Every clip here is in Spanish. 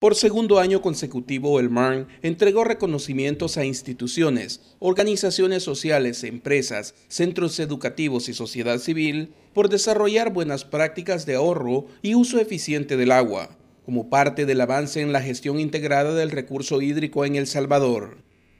Por segundo año consecutivo, el MARN entregó reconocimientos a instituciones, organizaciones sociales, empresas, centros educativos y sociedad civil por desarrollar buenas prácticas de ahorro y uso eficiente del agua, como parte del avance en la gestión integrada del recurso hídrico en El Salvador.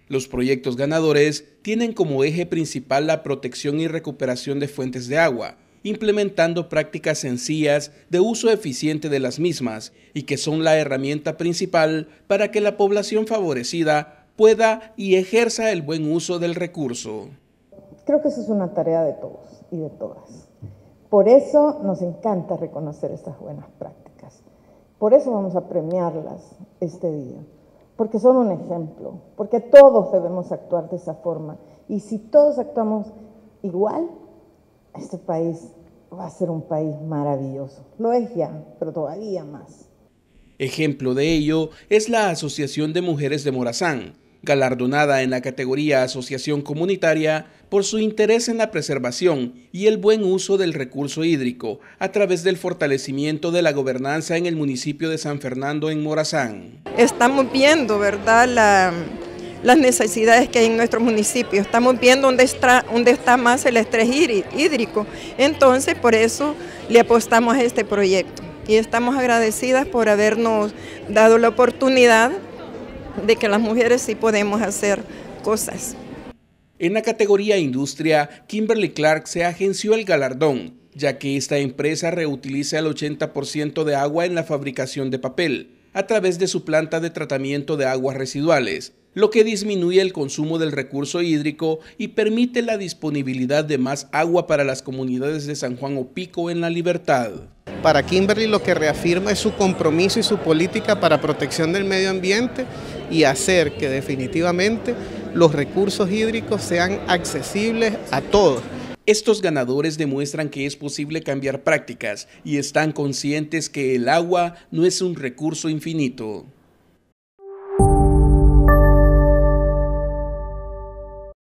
Los proyectos ganadores tienen como eje principal la protección y recuperación de fuentes de agua, implementando prácticas sencillas de uso eficiente de las mismas y que son la herramienta principal para que la población favorecida pueda y ejerza el buen uso del recurso. Creo que eso es una tarea de todos y de todas. Por eso nos encanta reconocer estas buenas prácticas. Por eso vamos a premiarlas este día, porque son un ejemplo, porque todos debemos actuar de esa forma. Y si todos actuamos igual, este país va a ser un país maravilloso. Lo es ya, pero todavía más. Ejemplo de ello es la Asociación de Mujeres de Morazán, galardonada en la categoría Asociación Comunitaria por su interés en la preservación y el buen uso del recurso hídrico a través del fortalecimiento de la gobernanza en el municipio de San Fernando en Morazán. Estamos viendo, ¿verdad?, la las necesidades que hay en nuestro municipio. Estamos viendo dónde está, dónde está más el estrés hídrico. Entonces, por eso le apostamos a este proyecto. Y estamos agradecidas por habernos dado la oportunidad de que las mujeres sí podemos hacer cosas. En la categoría industria, Kimberly Clark se agenció el galardón, ya que esta empresa reutiliza el 80% de agua en la fabricación de papel, a través de su planta de tratamiento de aguas residuales, lo que disminuye el consumo del recurso hídrico y permite la disponibilidad de más agua para las comunidades de San Juan o Pico en la libertad. Para Kimberly lo que reafirma es su compromiso y su política para protección del medio ambiente y hacer que definitivamente los recursos hídricos sean accesibles a todos. Estos ganadores demuestran que es posible cambiar prácticas y están conscientes que el agua no es un recurso infinito.